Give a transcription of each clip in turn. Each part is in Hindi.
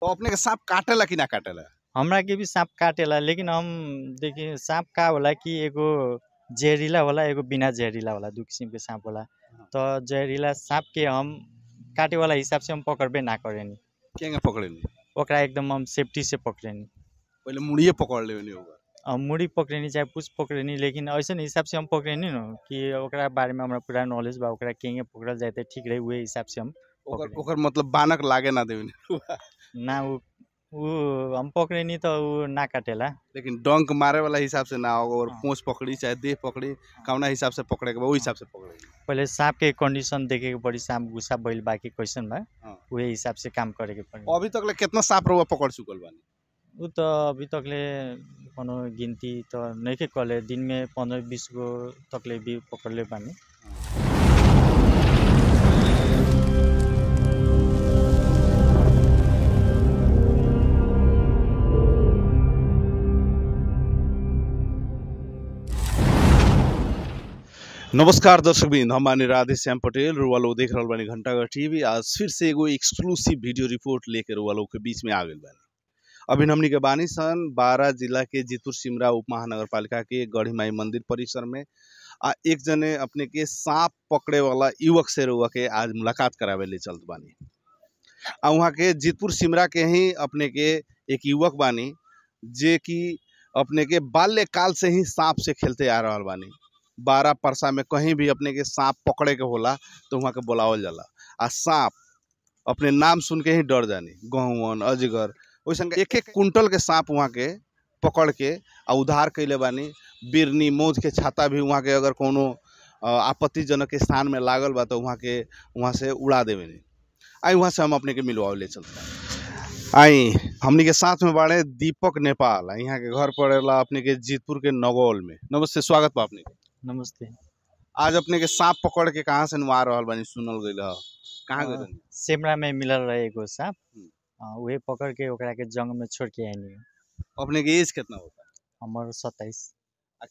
तो अपने के सांप काटेला कि ना काटेला हमरा के भी सांप काटेला लेकिन हम देखिए सांप का होला कि एगो जहरीला होला एगो बिना जहरीला होला दो किस्म के सांप होला हाँ। तो जहरीला सांप के हम काटे वाला हिसाब से हम पकड़बे ना करेनी केंगे पकड़ेनी ओकरा एकदम हम सेफ्टी से पकड़ेनी पहले मुड़िए पकड़ लेनी होगा हम मुड़ी पकड़ेनी चाहे कुछ पकड़ेनी लेकिन ऐसे हिसाब से हम पकड़ेनी न कि ओकरा बारे में हमरा पूरा नॉलेज बा ओकरा केंगे पकड़ल जाए ठीक रहे उहे हिसाब से हम ओकर ओकर मतलब बानक लागे ना देवी ना वो वो हम पकड़े नहीं तो वो ना काटेला लेकिन डंक मारे वाला हिसाब से ना होगा और हाँ। पोंछ पकड़ी चाहे देह पकड़ी हाँ। कौना हिसाब से पकड़े के बा हिसाब से पकड़े पहले सांप के कंडीशन देखे के पड़ी सांप गुस्सा भइल बाकी क्वेश्चन बा हाँ। वही हिसाब से काम करे के पड़ी अभी तक ले कितना सांप रुआ पकड़ चुकल बानी वो तो अभी तक ले कोनो गिनती तो नहीं के कले दिन में पंद्रह बीस गो तक ले भी पकड़ ले बानी नमस्कार दर्शक बिंद हम राधे श्याम पटेल रुवालो देख रहा बानी घंटाघर टीवी आज फिर से एगो एक्सक्लूसिव वीडियो रिपोर्ट लेके रुवालो के बीच में आ गए बानी अभी हमनी के बानी सन बारह जिला के जितुर सिमरा उप महानगर पालिका के गढ़ीमाई मंदिर परिसर में आ एक जने अपने के सांप पकड़े वाला युवक से रुआ के आज मुलाकात करावे ले चलत बानी आ वहाँ के जितपुर सिमरा के ही अपने के एक युवक बानी जे कि अपने के बाल्यकाल से ही सांप से खेलते आ रहा बानी बारह परसा में कहीं भी अपने के सांप पकड़े के होला तो वहाँ के बुलावल जाला आ सांप अपने नाम सुन के ही डर जानी गहुवन अजगर वैसे एक एक कुंटल के सांप वहाँ के पकड़ के आ उधार कैले बानी बिरनी मोज के छाता भी वहाँ के अगर कोनो आपत्तिजनक स्थान में लागल बा तो वहाँ के वहाँ से उड़ा देवे आई वहाँ से हम अपने के मिलवाओ ले चलते आई हमने के साथ में बाड़े दीपक नेपाल यहाँ के घर पड़ेला अपने के जीतपुर के नगौल में नमस्ते स्वागत बा अपने के नमस्ते आज अपने के सांप पकड़ के कहाँ से नुआ रहा बनी सुनल गई कहाँ गई सेमरा में मिलल रहे एगो सांप वह हम्म। पकड़ के ओकरा के जंग में छोड़ के आई अपने के एज कितना होता है हमारे सत्ताईस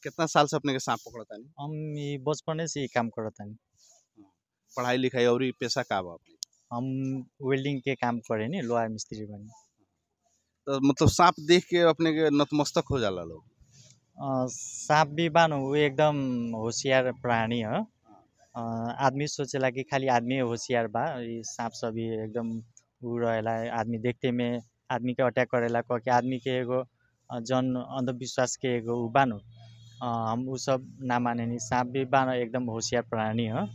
कितना साल से अपने के सांप पकड़ नहीं हम ये बचपने से ही काम करता नहीं पढ़ाई लिखाई और पैसा का बा हम वेल्डिंग के काम करें नहीं लोहा मिस्त्री बनी तो मतलब सांप देख के अपने के नतमस्तक हो जाला लोग साँप बिबान ऊ एकदम होसियार प्राणी हो आदमी सोचेला कि खाली आदमी होसियार बा साँप सभी एकदम ऊ रहेला आदमी देखते में आदमी के अटैक करेला क आदमी के एगो जन अन्धविश्वास के एगो ऊ बानो हम ऊ सब ना मानेनी साँप बिबान एकदम होसियार प्राणी हो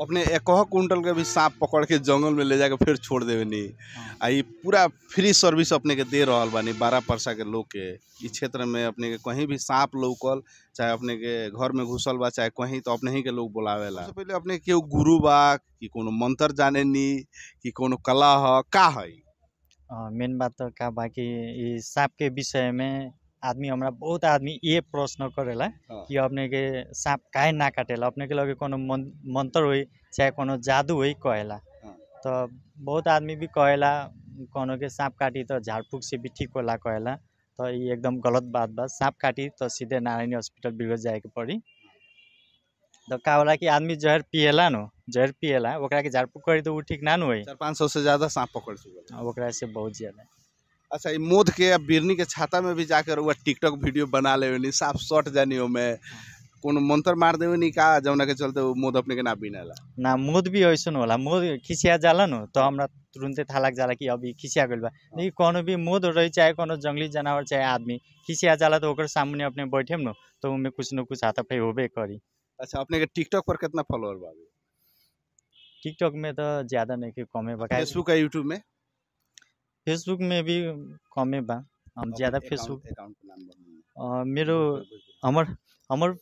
अपने एक कुंटल के भी सांप पकड़ के जंगल में ले जाकर फिर छोड़ देवे नहीं हाँ। आ ये पूरा फ्री सर्विस अपने के दे रहा बानी बारह परसा के लोग के इस क्षेत्र में अपने के कहीं भी सांप लौकल चाहे अपने के घर में घुसल बा चाहे कहीं तो अपने ही के लोग बुलावेला तो पहले अपने के गुरु बा कि को मंत्र जाने नी कि को कला हा का है हाँ, मेन बात तो का बाकी सांप के विषय में आदमी हमारा बहुत आदमी ये प्रश्न करेला हाँ। कि अपने के सांप काहे ना काटेला अपने के लगे कोनो मंत्र हो चाहे कोनो जादू होई कहेला हाँ। तो बहुत आदमी भी कहेला कोनो के सांप काटी तो झाड़ फूक से भी ठीक होला कहेला तो ये एकदम गलत बात बा सांप काटी तो सीधे नारायणी हॉस्पिटल बिगड़ जाए के पड़ी तो का होला कि आदमी जहर पिएला नो जहर पिएला ओकरा के झाड़ करी तो ठीक ना नई पाँच सौ से ज्यादा सांप पकड़ चुका ओकरा से बहुत ज्यादा अच्छा मोद के अब बिरनी के छाता में भी जाकर वह टिकटॉक वीडियो बना लेवनी साफ शॉर्ट जानी हो मैं कोनो मंत्र मार देवनी का जौना के चलते मोद अपने के ना बिनेला ना मोद भी ऐसा होला मोद खिसिया जाला न तो हमरा तुरंते था जाला कि अभी खिसिया गइल बा हाँ। लेकिन कोनो भी मोद रही चाहे कोनो जंगली जानवर चाहे आदमी खिसिया जाला तो ओकर सामने अपने बैठे न तो उमे कुछ न कुछ हाथा फे होबे करी अच्छा अपने के टिकटॉक पर कितना फॉलोअर बा टिकटॉक में तो ज्यादा नहीं कि कमे बा फेसबुक और यूट्यूब में फेसबुक में भी कमे बा हम ज़्यादा फेसबुक मेरो हमर हमर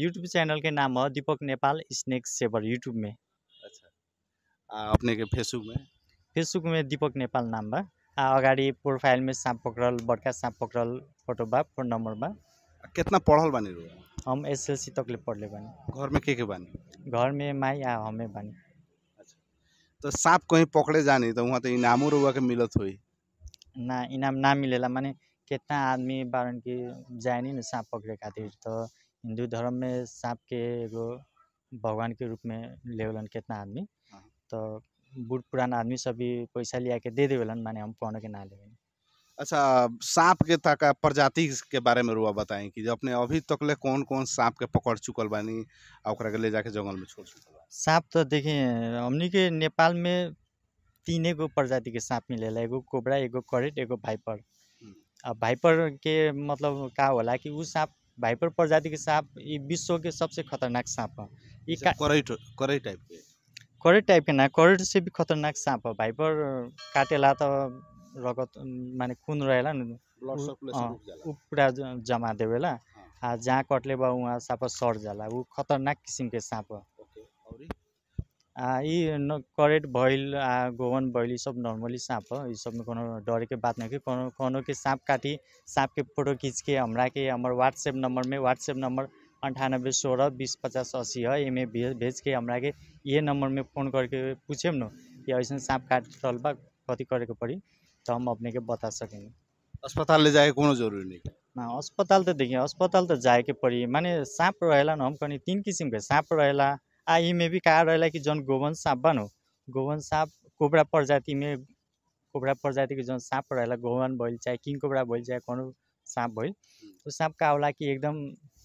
यूट्यूब चैनल के नाम है Deepak Nepal snake saver YouTube में अच्छा अपने के फेसबुक में फेसबुक में दीपक नेपाल नाम बा अगाडि प्रोफाइल में सांप पकड़ल बड़का सांप पकड़ल फोटो बा फोन नंबर बा कितना पढ़ल बानी हम एसएलसी तक ले पढ़ले बानी घर में के के बानी घर में माई आ हमें बानी तो सांप कहीं पकड़े जानी तो वहाँ तो इनामो रुआ के मिलत हुई ना इनाम ना मिलेला माने कितना आदमी बारन की जानी ना सांप पकड़े खातिर तो हिंदू धर्म में सांप के एगो भगवान के रूप में लेवलन कितना आदमी हाँ। तो बूढ़ पुरान आदमी सभी पैसा लिया के दे देवेलन माने हम कौन के ना ले अच्छा सांप के तक प्रजाति के बारे में रुआ बताएं कि जो अपने अभी तक ले कौन कौन सांप के पकड़ चुकल बानी और ले जाके जंगल में छोड़ चुकल साँप त देखे हामी हमनी के नेपाल में एगो प्रजाति मिलेला एगो कोब्रा एगो करेट एगो भाइपर अब भाइपर के मतलब का होला कि ऊ साप भाइपर प्रजाति साप यी ये विश्व सबसे खतरनाक साप हो ये करेट करेट टाइप के करेट टाइप के ना करेट से भी खतरनाक साप हो भाइपर काटेला त रगत माने खून रहेला ऊ पुरा जमा देवेला जहाँ कटले बा उहाँ साप सर जाला ऊ खतरनाक किसिमको साप हो यी करेट भैल गोवन भैली सब नर्मली सांप यी ई कोनो डरेको के बात कि कोनो कोनो के साँप काटी साँपको फोटो खिचके के हमरा के हमर व्हाट्सएप नम्बर में व्हाट्सएप नंबर अंठानब्बे पचास अस्सी है एमए भेज भेज के हमरा के ये नम्बरमै फ़ोन करके पुछ्यौँ न कि अहिलेसम्म साँप काटल बा कति गरेको के पड़ी हम अपने के बता सकेन अस्पताल ले जाए कोनो जरुरी नै ना अस्पताल त देखि अस्पताल त जाए के माने साप रहेला न हम कहीं तीन किसिमको के रहेला आई में भी कहा रहेला कि जौन गोवन साँप बा नु गोवन सांप कोबरा प्रजाति में कोबरा प्रजाति के जौन साँप रहेला गोवन भइल चाहे किंग कोबरा भइल चाहे कौन साँप भइल उस साँप का होला कि एकदम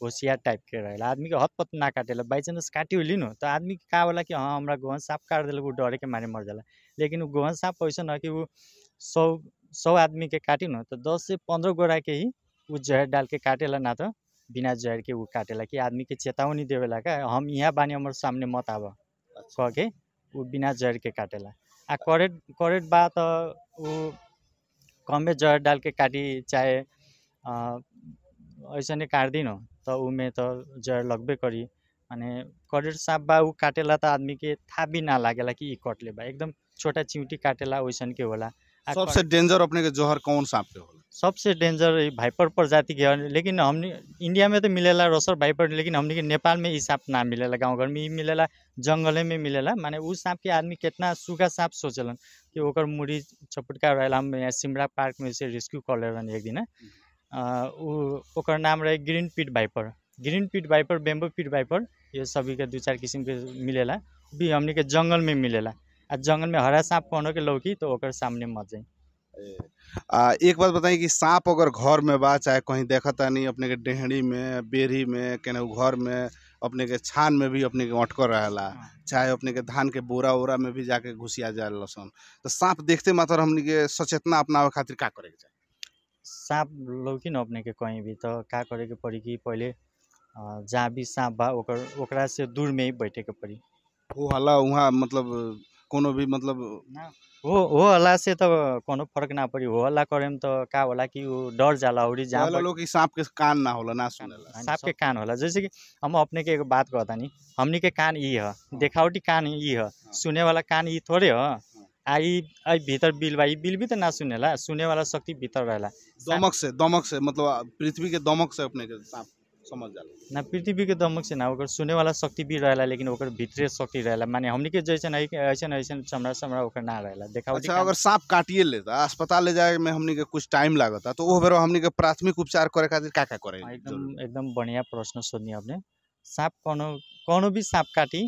होशियार टाइप के रहेला आदमी के हतपत ना काटे बाई चांस काटी लिनु त आदमी के कहा होला कि हाँ हमारा गोवन साँप काट देलक ऊ डरे के मारे मर जाला लेकिन वो गोवन साँप ऐसा न कि वो सौ सौ आदमी के काटिनु त दस से पंद्रह गोरा के ही वो जहर डाल के काटेला ना तो बिना जहर के वो काटेला कि आदमी के चेतावनी देवेला का हम यहाँ बानी हमारे सामने मत आब अच्छा। कह के उ बिना जहर के काटेला आ करेट करेट बा तो वो कमे जहर डाल के काटी चाहे ऐसा काट दिन तो उमें तो जहर लगबे करी मैंने करेट साँप बा काटेला तो आदमी के था भी ना लगे कि ये कटले बा एकदम छोटा चिंटी काटेला वैसन के होला सबसे डेंजर अपने के जहर कौन सांप के होला सबसे डेंजर भाइपर प्रजाति के लेकिन हम इंडिया में तो मिलेला रसर भाइपर लेकिन हमने नेपाल में ये सांप ना मिलेला गाँव घर में मिलेला जंगले में मिलेला माने उस सांप के आदमी कितना सूखा सांप सोचलन कि ओकर मुड़ी चपटका रहेला हम यहाँ सिमरा पार्क में से रेस्क्यू कर ले एक दिन ओकर नाम रहे ग्रीन पीट भाइपर ग्रीन पीट भाइपर बेम्बो पीट भाइपर ये सभी के दो चार किस्म के मिलेला भी हमने के जंगल में मिलेला आ जंगल में हरा सांप पहनो के लौकी तो सामने मत जाए आ, एक बात बताइए कि सांप अगर घर में बा चाहे कहीं देखता नहीं अपने के डेहड़ी में बेरी में केनहू घर में अपने के छान में भी अपने के अटकर रहेला हाँ। चाहे अपने के धान के बोरा ओरा में भी जाके घुसिया जाए लसन तो सांप देखते मात्र हमने के सचेतना अपनावे खातिर का करे के चाहिए सांप लौकी न अपने के कहीं भी तो का करे के पड़ी कि पहले जहाँ भी सांप बा दूर में ही बैठे के पड़ी वो हल्ला वहाँ मतलब कोनो भी मतलब ना हो हो अल्लाह से त कोनो फरक ना परी हो अल्लाह करेम त का होला कि उ डर जाला औरी जहाँ पर लोग सांप के कान ना होला ना सुनेला सांप के कान होला जैसे कि हम अपने के एक बात कहता नहीं हमनी के कान ई ह देखावटी कान ई ह सुने वाला कान ई थोड़े हो आई आई भीतर बिल भाई बिल भी तो ना सुनेला सुने वाला शक्ति भीतर रहला दमक से दमक से मतलब पृथ्वी के दमक से अपने के सांप समझ जाला ना पृथ्वी के दमक से ना ओकर सुने वाला शक्ति भी रहेला लेकिन ओकर शक्ति रहेला माने हमनी के जैसन ऐसन ऐसन चमड़ा समड़ा ओकर ना रहेला देखा अच्छा अगर सांप काटिए लेता अस्पताल ले जाए में हमनी के कुछ टाइम लगता तो वो बेरो के प्राथमिक उपचार करे खातिर का का करे हाँ, एकदम एकदम बढ़िया प्रश्न सुनिए आपने सांप कोनो कोनो भी सांप काटी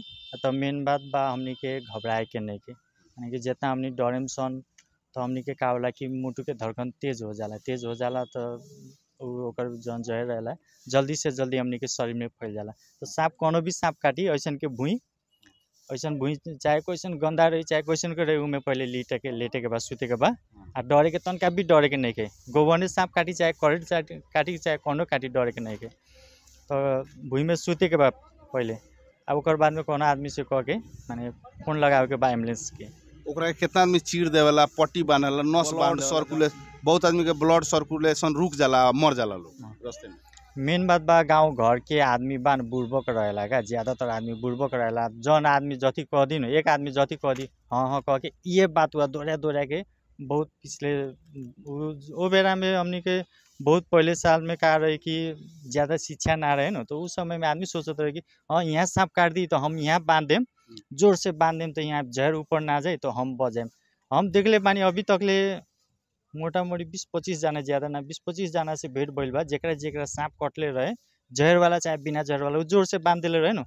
तो मेन बात बा हमनी के घबराए के नहीं के यानी कि जितना हमनी डरेम सन तो हमनी के का होला कि मुटु के धड़कन तेज हो जाला तेज हो जाला तो जन जौन जहर रहेला जल्दी से जल्दी हमने के शरीर में फैल जाला तो सांप कोनो भी सांप काटी ऐसा के भूई ऐसा भूई चाहे कोई गंदा रही चाहे कोई के रही में पहले लीटे के लेटे के बाद सूते के बाद आ डरे के तनका भी डरे के नहीं के गोबर ने सांप काटी चाहे करट काटी चाहे कोनो काटी डरे के नहीं के तो भूई में सूते के बाद पहले अब ओकर बाद में कोनो आदमी से कह के मैंने फोन लगावे के बा एम्बुलेंस के ओकरा कितना आदमी चीर देवला पट्टी बांधला नस बांध सर्कुलेशन बहुत आदमी के ब्लड सर्कुलेशन रुक जाला मर जाला लोग रास्ते में मेन बात बा गाउँ घर के आदमी बान बुढबक रहेला क्या ज्यादातर आदमी बुढबक रहेला जन आदमी जति कह दिन एक आदमी जति कह दी हाँ हाँ कह के ये बात हुआ दोहरा दोहरा के बहुत पिछले वो बेरा में हमने के बहुत पहले साल में कहा रहे कि ज़्यादा शिक्षा ना रहे न तो उस समय में आदमी सोचते रहे कि हाँ यहाँ साँप काट दी तो हम यहाँ बांध देम जोर से बांध देम तो यहाँ जहर ऊपर ना जाए तो हम बच हम देख ले पानी अभी तक ले मोटामोटी पच्चीस जाना ज्यादा ना बीस पच्चीस जाना से भेट भैल बा जरा जरा साँप कटले रहे जहर वाला चाहे बिना जहर वाला जोर से बांध दिले रहे ना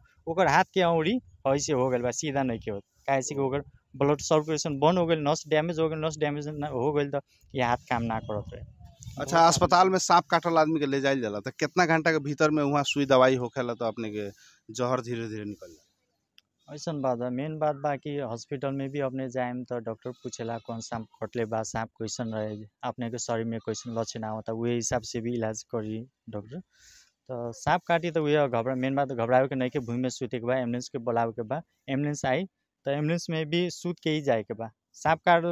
हाथ के औड़ी ऐसे हो गए बा सीधा नहीं के हो काहे ब्लड सर्कुलेशन बंद हो गए नस डैमेज हो गए नस डैमेज हो गए तो ये हाथ काम ना करत रहे अच्छा अस्पताल में सांप काटल आदमी के ले जाए जाला तो कितना घंटा के भीतर में वहाँ सुई दवाई होखेला तो अपने के जहर धीरे धीरे निकल जाए ऐसा बात है मेन बात बाकी हॉस्पिटल में भी अपने जाए तो डॉक्टर पूछेला कौन सा कटले बा सांप क्वेश्चन रहे अपने के शरीर में क्वेश्चन लक्षण तो वही हिसाब से भी इलाज करी डॉक्टर तो सांप काटी तो वह घबरा मेन बात घबराबे के नहीं के भूमि में सुत के बाद एम्बुलेंस के बुलावे के बा एम्बुलेंस आई तो एम्बुलेंस में भी सुत के ही जाए के बा सांप काट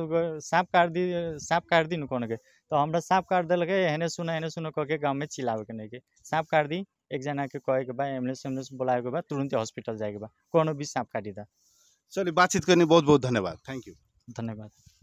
सांप काट दी सांप काट दी कौन के तो हमारा सांप काट दिल के एने सुना एने सुना कह के गाँव में चिल्लावे के नहीं के सांप काट दी एकजनाको कहेको भए एम्बुलेन्स एम्बुलेन्स बोलाएको भए तुरुन्तै हस्पिटल जाएको भए कोनो बिच साँप काटिँदा चलि बातचित गर्ने बहुत बहुत धन्यवाद थ्याङ्क यू धन्यवाद